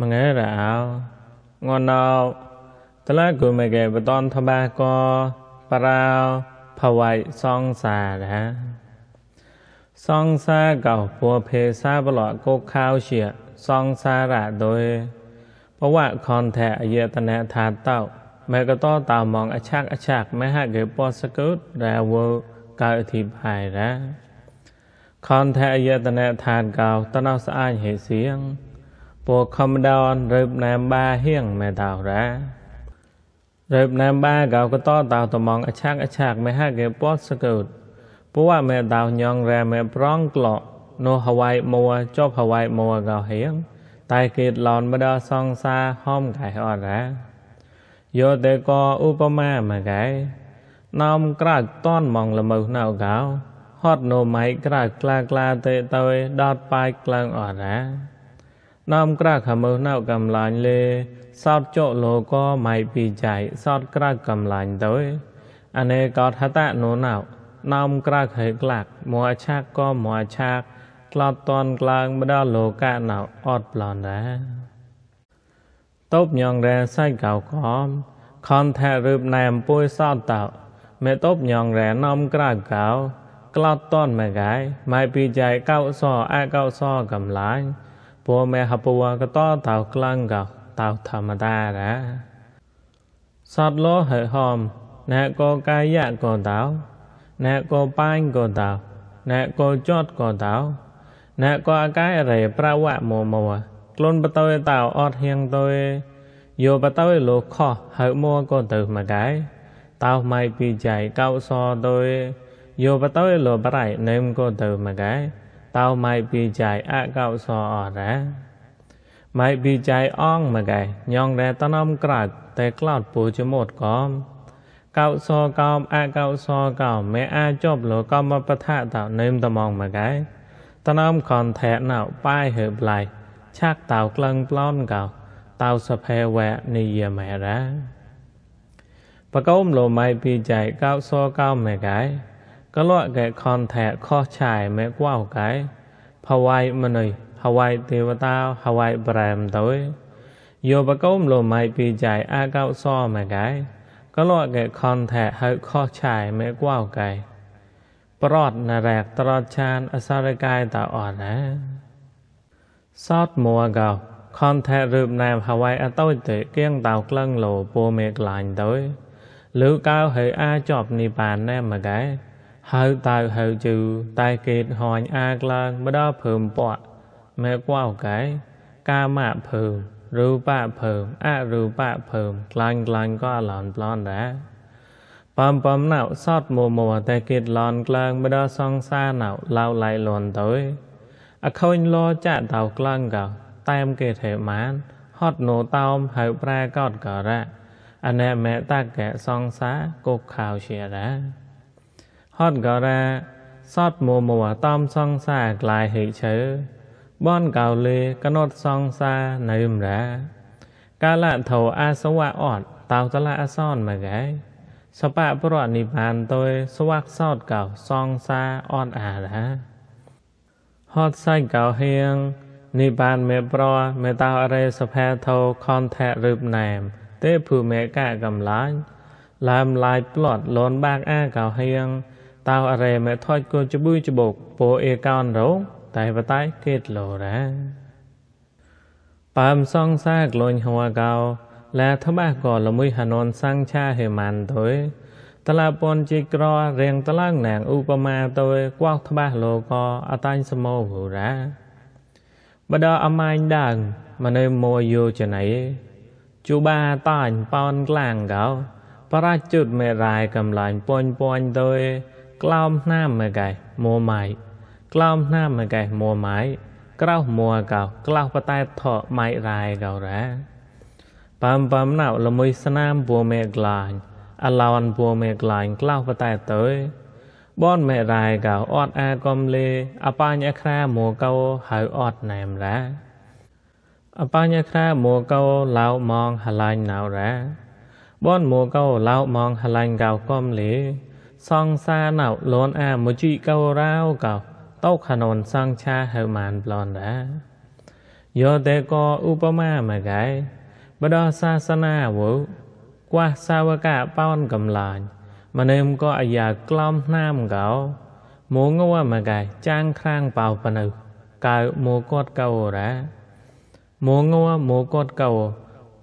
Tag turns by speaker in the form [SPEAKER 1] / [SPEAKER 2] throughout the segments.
[SPEAKER 1] มังเอောเอางอนเอาตลလကုมကေပတောထทบကกปรารဖวาုက်ซองสานะซองสาเก่าปัวเพซาบลอโกข้าวเฉียซองสาระโดย เพราะว่าคอนแทอเยตนะทาเต้าแม่ก็ต้อตามองอชักอชักไม่หะกเกปอสกุดแรวกาอธิบายนะคอนแทอเยตนะทานเก่าตนเอาสะอาดเหเสียงពួកខំដោនរើបណាមបាហៀងមេតោរារើបណាមបាកៅកតតោតំងអឆាកអឆាកមេហាកេពតសកូតពួកមេតោញងរែមេប្រងក្លោនោះហវៃមួចប់ហវៃមួកៅហៀងតែកេតឡនមដសងសាហំកៃអរាយោតេកឧបមាមកៃណោមក្រាច់តនមងល្មើណៅកៅហត់នោមៃក្រាច់ក្លាក្លាតេតើដតបាយក្លងអរាนามกระขมือนาวกำลังเลសោតចុលកម៉ៃពីចៃសោតក្រាក់កំឡាញ់ទៅអានេកថតនោណៅនំក្រាក់ហើយក្លាក់មួឆាកក៏មួឆាកក្លោតតនក្លាំងម្ដលលោកណៅអត់ប្លន់ដែរតបញងរែសៃកៅកំខនថារើបណែមពួយសោតតៅមេតបញងរែនំក្រាក់កៅក្លោតតនមកកាយម៉ៃពីចៃកៅសអកៅសកំឡាញ់ปัวแม่หับปัวก็ต้อเต่ากลังกับเต่าธรรมดานะសតលោហិហមអ្នកកកាយៈកតោអ្នកកបាញ់កតោអ្នកកចតកតោអ្នកកអកាយរេប្រវៈមមវក្លុនបតោតោអត់ហៀងតោយោបតោលោខោហៅមួកទៅមកកាយតោម៉ៃពីចៃកោសតោយោបតោលោប្រៃនឹមកទៅមកកាយតៅម៉ៃពីចៃអកោសអរ៉ាម៉ៃពីចៃអងមកឯញងរ៉ែតនំក្រើកតែក្លោតពូចមូតកំកោសកោមអកោសកោមមេអាចប់លកមបថៈតៅនឹមតំងមកឯតនំខនថែណៅប៉ៃហឺប្លៃឆាក់តៅក្លឹងប្លន់កោតៅសភេវៈនិយមេរ៉ាបកុំលោម៉ៃពីចៃកោសកោមមកឯកលកែខនថែខោឆាយមេកវៅកែផវាយមនីហវៃទេវតាហវៃប្រែមទៅយោបកុំលោម៉ៃពីចាយអាកោសអមកែកលកែខនថែហៅខោឆាយមេកវៅកែប្រតនរែកត្រតឆានអសរកាយតអរណាសតមួកោខនថែរើបណែមហវៃអតូចទេគៀងតៅក្លឹងលោពូមេក្លាញ់ទៅលឺកៅហើយអាចប់និបានណែមកែហើយតៅហៅជឺតែកេតហញអាក្លងម្ដងភើមពក់មែកវ៉ៅកែកាមៈភើមរូបៈភើមអរូបៈភើមក្លាញ់ក្លាញ់ក៏ឡនប្លន់ដែរបំបំណៅសតមមតែកេតឡនក្លាងម្ដងសងសាណៅឡាវឡៃលន់ទៅអខូនលោចាក់តៅក្លាងកោតែមគេថេម៉ាន ហត់ណូតោមហៅប្រែកោតការៈអណែមេតកៈសងសាកុកខោជាដែរតកោរាសតមមវតំសង្សាក្លាយហេឆើបនកោលេកណត់សង្សានៅមរា កាលៈធោអាសវៈអត់តោតលៈអសនមកឯសបៈប្រនិបានតយស្វាក់សោតកោសង្សាអត់អារាហត់សៃកោហៀងនិបានមេប្រមេតោរេសភែធោខនថៈរូបណែមទេភូមេកៈកំឡាញ់ឡាមឡាយផ្្លត់លនបាកអាកោហៀងតៅអរេមេថយគូចប៊ូចបកពោអេកោនរងតែបតៃកេតលោរ៉ាបើមសងសាក្លូនហួកោលាធបះក៏លមួយហននសង្ឆាហេម៉ាន់ទុយតឡាពនជីក្ររៀងតឡើងណាងឧបមាទុយកោះថ្បាសលោកអតាញ់សមោហូរ៉ាបដអមាញ់ដាងមនៅមួយោចណៃជូបាតាញ់ប៉ោនក្លាំងកោបរាជុតមេរាយកំឡាញ់ពន់ពន់ទុយ klauhnaammegai muomai klauhnaammegai muomai krauh muakau klauh patai tho mai rai kau ra bam bam nau lomui snam bu me glain alawan bu me glain klauh patai tới បនមេរាយកោអត់អាកំលេអបញ្ញខ្រាមកោហៅអត់ណែមរាអបញ្ញខ្រាមកោឡៅម៉ងហឡាញ់ណៅរាបនមកោឡៅម៉ងហឡាញ់កោកំលេ সংসার নাও লোন আ মুচি কাউ রাও কাউ তৌ খানন সংসা হমান ব্লন দা យោតេកឧបមាមកែបដោះសាសនាវោគួះសាវកៈប៉ោនកំឡាញ់ម្នឹមក៏អាយ៉ាក្លំណាមកោមងងមកែចាងខាងប៉ោបនៅកៅមកតកោរ៉ាមងងមកតកោ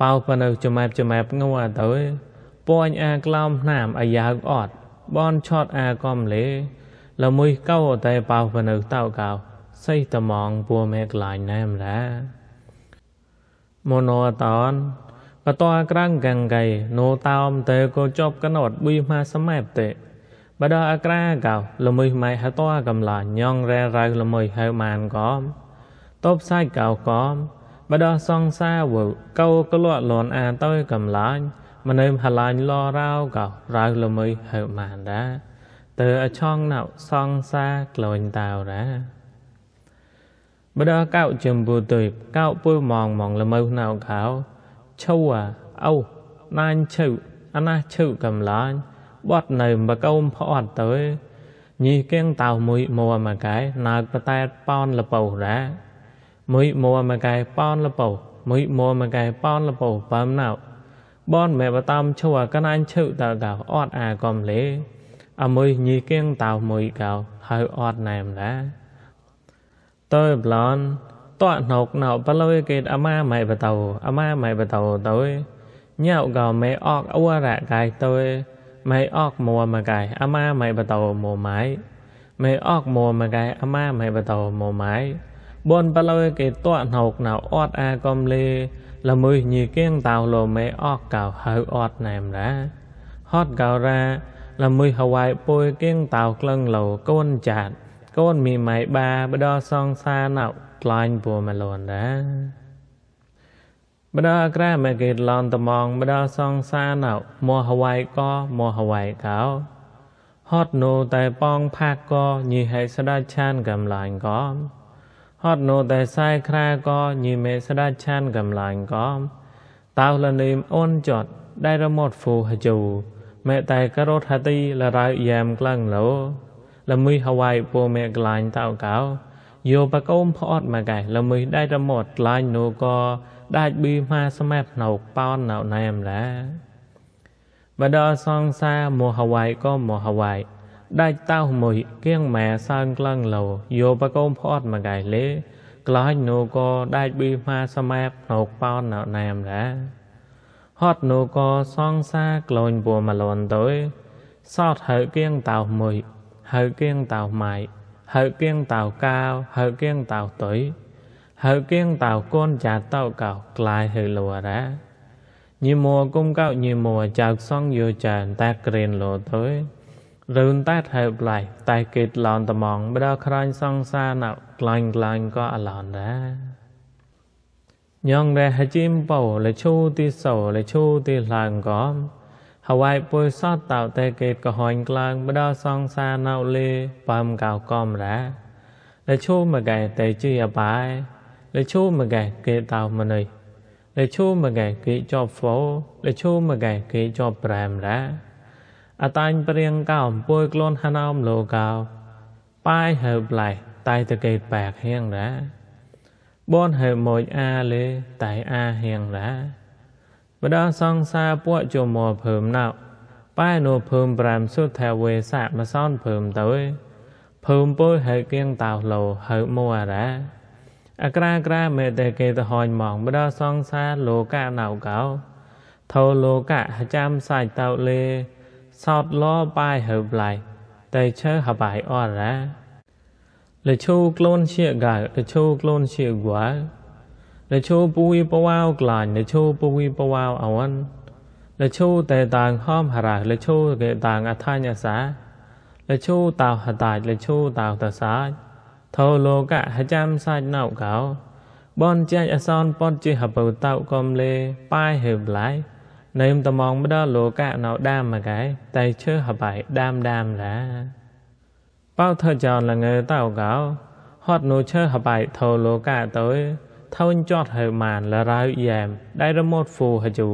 [SPEAKER 1] ប៉ោបនៅចមែបចមែបងទៅពួនអាក្លំណាមអាយ៉ាអត់បនឆອດអាកំលេលមុយកោតែប៉ៅវនៅតោកោសៃតំងពួមេក្លាញ់ណែមឡាមโนតនកតអក្រាំងកាំងកៃណូតោមតេក៏ចប់កណត់ប៊ីម៉ាសម៉ែបតេបដអក្រាកោលមុយម៉ៃហតអកំឡាញងរែរៅលមុយហៅម៉ានកំតបសាច់កោកំបដសងសាវកោក្លក់លន អាតើកំឡាញ់ម្នេមហឡាញលរោកោរៅលមីហៅម៉ានដាតើអឆងណៅសងសាក្លែងតៅរាបដកោចំពុទុយកោពុយម៉ងម៉ងលមើណៅកោឈូអាអោណាញ់ឈូអណាឈូកំឡាញ់បត់នៅបកុំផអត់ទៅញីគៀងតៅមួយមួមកកែណើបតែតប៉ោនលពោរា មួយមួមកកែប៉ោនលពោមួយមួមកកែប៉ោនលពោបំណៅបនមេបតំជួកណាញ់ឈឺតើកៅអត់អាកំលេអមុយញីគៀងតៅមួយកៅហើយអត់ណែមឡាតើប្លន់តោះណោកណោបលវេកេតអាម៉ាម៉ៃបតោអាម៉ាម៉ៃបតោទៅញ៉ៅកៅមេអកអវរៈកាយទៅម៉ៃអកមួមកកាយអាម៉ាម៉ៃបតោមួម៉ៃមេអកមួមកែអាម៉ាមេបតោមួម៉ៃបនបលយគេតក់ណោកណៅអត់អាកំលេល្មើញីគៀងតៅលោមេអកកៅហៅអត់ណែមរាហត់កៅរាល្មើហវាយពួយគៀងតៅក្លឹងលោកូនចាតកូនមីម៉ៃបាបដសងសាណៅក្លាញ់ពួមលនរាបដាក្រាមកេតឡនតំងបដាសងសាណៅមោហវាយកោមោហវាយកោហត់ណូតែប៉ងផាកកញីហេស្ដាច់ឆានកំឡាញ់កោហត់នោះតែខ្សែខ្រាក៏ញីមេស្ដាច់ឆានកំឡាញ់ក៏តៅលនីមអូនចត់ដែលរមត់ហ្វូហជូមេតែករត់ហទីលរៅយ៉ាមក្លាំងលោលមីហវ៉ៃពូមេក្លាញ់តៅកៅយោបកូមផ្អត់មកកែលមីដែលរមត់ក្លាញ់នោះក៏ដាច់ប៊ីម៉ាស្មាប់ណោកប៉ោនណៅណែមឡាបដសងសាមហវ៉ៃក៏មហវ៉ៃដាច់តោមួយកៀងម៉ែសើនក្លងលោយោបកូនផអត់មកកៃលេក្លាញ់នូក៏ដាច់ប៊ីម៉ាសម៉ែបណុកប៉ោនណៅណាមដែរហត់នូក៏សងសាក្លូនពួរមលនទៅសតហើកៀងតោមួយហើកៀងតោម៉ៃហើកៀងតោកាវហើកៀងតោទុយហើកៀងតោកូនចាតោកោក្លាយហើលោរ៉ាញីមួគុំកោញីមួចៅសងយោចានតាក្រេនលោទៅរឿងតែថែបឡៃតែកេតឡនត្មងបើដល់ខ្លាញ់សង្សារណក្លាញ់ក្លាញ់ក៏អឡនដែរញងរែហជីមបោលឈូទីសោលឈូទីឡើងក៏ហើយពុយសតតៅតែកេតក៏ហាញ់ក្លាំងបើដល់សង្សារណលេបើមកៅកំរ៉ាលឈូមកែតែជាបាយលឈូមកែកេតៅមនីលឈូមកែកេចប់ហ្វោលឈូមកែកេចប់ប្រាំរ៉ាអតាញ់ព្រៀងកោមពួយខ្លួនហណោមលោកោប៉ៃហើប្លៃតៃតកេតបាក់ហៀងរាបនហើមួយអាលេតៃអាហៀងរាបដសង្សាពួកជមភើមណោប៉ែនោះភើម5សុទ្ធវេសៈមសនភើមទៅ ភើមពួយហើគៀងតៅលោហើមួរា អក្រាក្រាមេតេកេតហញម៉ងបដសង្សាលោកៈណៅកោថោលោកៈចាំសាច់តៅលេ sought law by her blight. They chơ hà bài o ra. Lê chô glôn chia gà, lê chô glôn chia gua. Lê chô bùi bà wao glàn, lê chô bùi bà wao awan. Lê chô tè tàng hòm hà rạc, lê chô ghệ tàng à thai nhà xá. Lê chô tào hà tạch, lê chô tào tà xá. Thâu lô gạ hà chăm sạch nạo gạo. Bon chạy à son bọt chì hà bầu tạo com lê, bài hề blai. నయంతమాంబడా లోక నౌడామగాయ్ తైచు హబాయ్ డామ్ డామ్ రా bao thơ chọn là người tàu gạo hót nô chơ hà bài thầu lô cả tới thâu anh chọt hơi màn là ra hữu dèm đây là một phù hà dù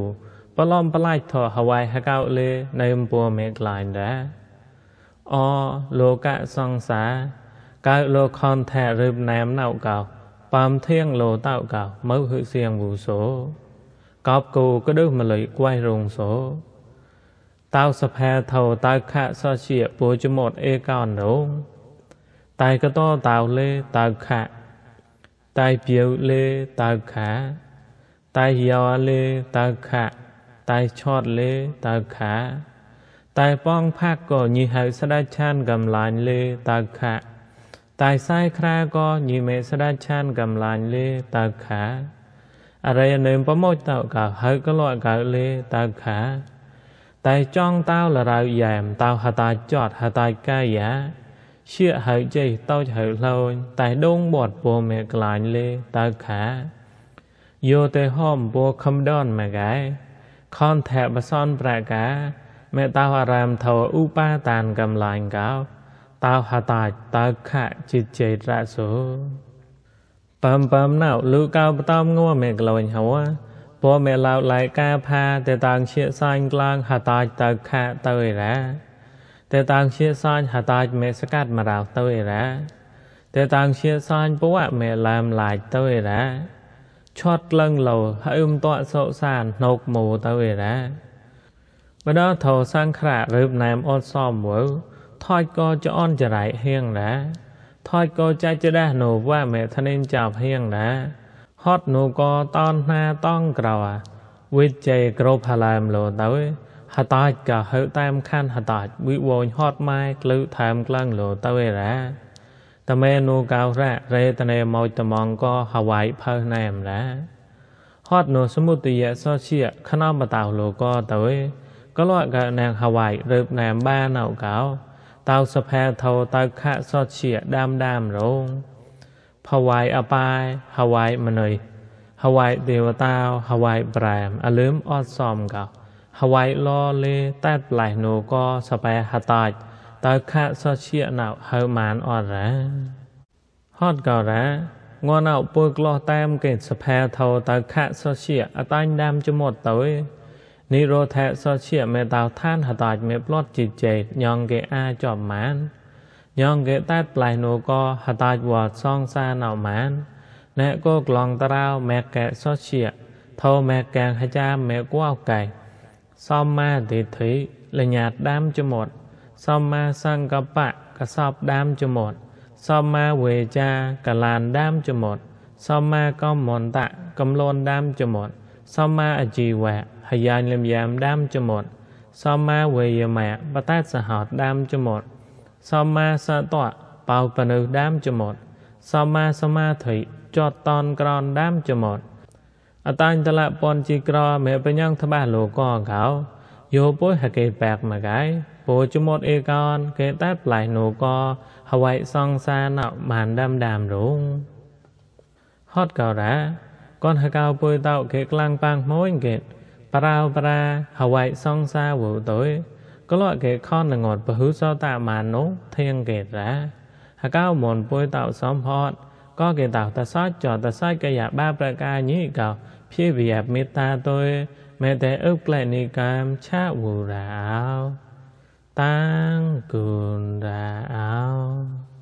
[SPEAKER 1] bà lom bà lai thọ hà hoài hà gạo lê nơi âm bùa mẹ lại đã o lô cả song xá cả lô con thẻ rơm nám nạo gạo bàm thiêng lô tạo gạo mẫu hữu siêng vũ số 깝고그릇물의꽈이롱소따우스패토따카서시에보지못에간노따이그도따울레따카따이비울레따카따이야울레따카따이촛레따카តែបងផាក់ក៏ញីហៅស្ដេចឆានកំឡាញលេតាខៈតែខ្សែខ្រាក៏ញីមេស្ដេចឆានកំឡាញលេតាខៈอะไรเนิมประโมจเต่ากาเฮก็ลอยกาเลตาขาតែចង់តៅលរាវយ៉ែមតៅហតាចតហតាកាយាឈៀហៅជ័យតោចហៅលោញតែដងបត់ពោមេក្លាញ់លេតៅខាយោទេហមពោខំដនមកកែខនថែបសនប្រកាមេតៅអារាមធោឧបាតានកំឡាញ់កោតៅហតាចតៅខៈចិត្តជ័យរសោបំបំណៅលូកៅបតំងัวមេក្លាញ់ហោពោមេឡៅឡៃកាផាតេតាងជាសាញ់ក្លាងហតាចតើខាតើរ៉ាតេតាងជាសាញ់ហតាចមេសកាត់មរៅតើរ៉ាតេតាងជាសាញ់ពួមេឡាមឡាយតើរ៉ាឆត់ក្លឹងលោហើយអ៊ឹមតក់សោសានណោកមូតើរ៉ាបដថោសង្ខរៈរើបណាមអត់សមវើថោចក៏ចអនចរៃហៀងរ៉ាថយក៏ចាច់ដាស់នោះវាមេធនេមចាប់ហៀងណាហត់នោះក៏តនណាតងក្រោវិជ័យក្រូផាឡាមលោទៅហតាចក៏ហើតាមខាន់ហតាចវិវងហត់ម៉ែក្លឺតាមក្លាំងលោទៅឯណាតមេនូកោរៈរេតនេមោចតំងក៏ហវៃផើណែមណាហត់នោះសមុទយៈសោជាខ្នំបតៅលោក៏ទៅក៏លកកណាងហវៃរើបណែមបានអោកោតៅសផែធោតៅខសតជាដាមដាមរងហវៃអបាយហវៃមនុយហវៃទេវតាហវៃប្រែមអលឹមអត់សមកោហវៃលលេតែប្លេះនូក៏សបែហតាចតើខសជាណៅហើម៉ានអត់រ៉ាហត់កោរ៉ាងួនអពុយក្លោះតាមកេសផែធោតើខសជាអតាញ់ដាមចមុតទៅនិរោធៈសោជាមេតោឋានហតាចមេប្លត់ជីចេតញងគេអាចប់ម៉ានញងគេតែតប្លៃនូក៏ហតាចវត្តសងសាណៅម៉ានអ្នកក៏ក្លងតារោមេកែសោជាធោមេកាំងហចាមេគួអកែសម្មាទិដ្ឋិលញ្ញាតដាមចមត់សម្មាសង្កបៈកសបដាមចមត់សម្មាវេចាកលានដាមចមត់សម្មាកមមន្តៈកំលូនដាមចមត់សម្មាអាជីវៈហើយលំយ៉ាមដាមចមត់សម្មាវេយមៈបតាសហតដាមចមត់សម្មាសតៈបោបនុដាមចមត់សម្មាសមាធិចតតនក្រនដាមចមត់អតាញ់តលពនជីក្រមេបញ្ញាងថ្បះលោកកោយោពុយហកេបាក់មកឯពោចមត់អេកោនកេតាប្លៃនូកហវៃសងសាណបានដាំដាមរូងហតកោរ៉ាកនហកោពុយតោកេក្លាំងប៉ាងម៉ួយកេ바라바라하와이성사우도이그로게컨는것부후서따만노태양게라하가몬보이다우섬헛거기다우다사저다사게야바브라가니가피비야미타도이메데읍클레니감차우라우땅군라우